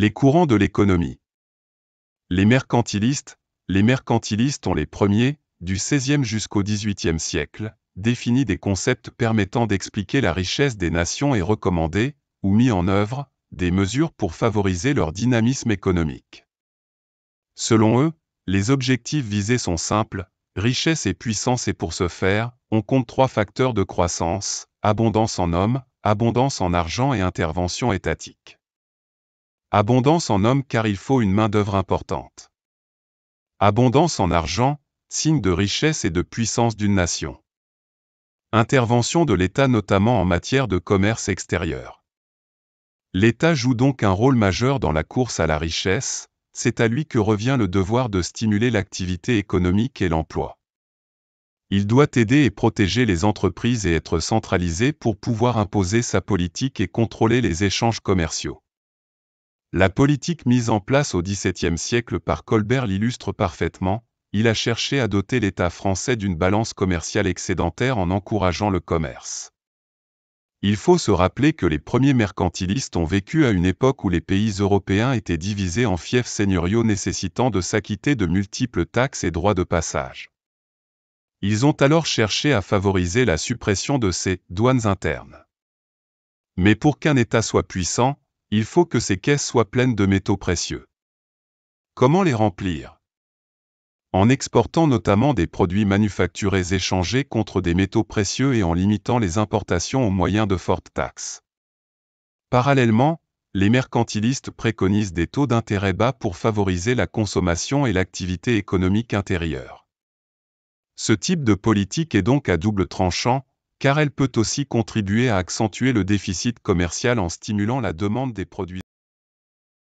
Les courants de l'économie. Les mercantilistes, les mercantilistes ont les premiers, du XVIe jusqu'au XVIIIe siècle, défini des concepts permettant d'expliquer la richesse des nations et recommandé, ou mis en œuvre, des mesures pour favoriser leur dynamisme économique. Selon eux, les objectifs visés sont simples, richesse et puissance et pour ce faire, on compte trois facteurs de croissance, abondance en hommes, abondance en argent et intervention étatique. Abondance en hommes car il faut une main-d'œuvre importante. Abondance en argent, signe de richesse et de puissance d'une nation. Intervention de l'État notamment en matière de commerce extérieur. L'État joue donc un rôle majeur dans la course à la richesse, c'est à lui que revient le devoir de stimuler l'activité économique et l'emploi. Il doit aider et protéger les entreprises et être centralisé pour pouvoir imposer sa politique et contrôler les échanges commerciaux. La politique mise en place au XVIIe siècle par Colbert l'illustre parfaitement, il a cherché à doter l'État français d'une balance commerciale excédentaire en encourageant le commerce. Il faut se rappeler que les premiers mercantilistes ont vécu à une époque où les pays européens étaient divisés en fiefs seigneuriaux nécessitant de s'acquitter de multiples taxes et droits de passage. Ils ont alors cherché à favoriser la suppression de ces douanes internes. Mais pour qu'un État soit puissant, il faut que ces caisses soient pleines de métaux précieux. Comment les remplir En exportant notamment des produits manufacturés échangés contre des métaux précieux et en limitant les importations au moyen de fortes taxes. Parallèlement, les mercantilistes préconisent des taux d'intérêt bas pour favoriser la consommation et l'activité économique intérieure. Ce type de politique est donc à double tranchant, car elle peut aussi contribuer à accentuer le déficit commercial en stimulant la demande des produits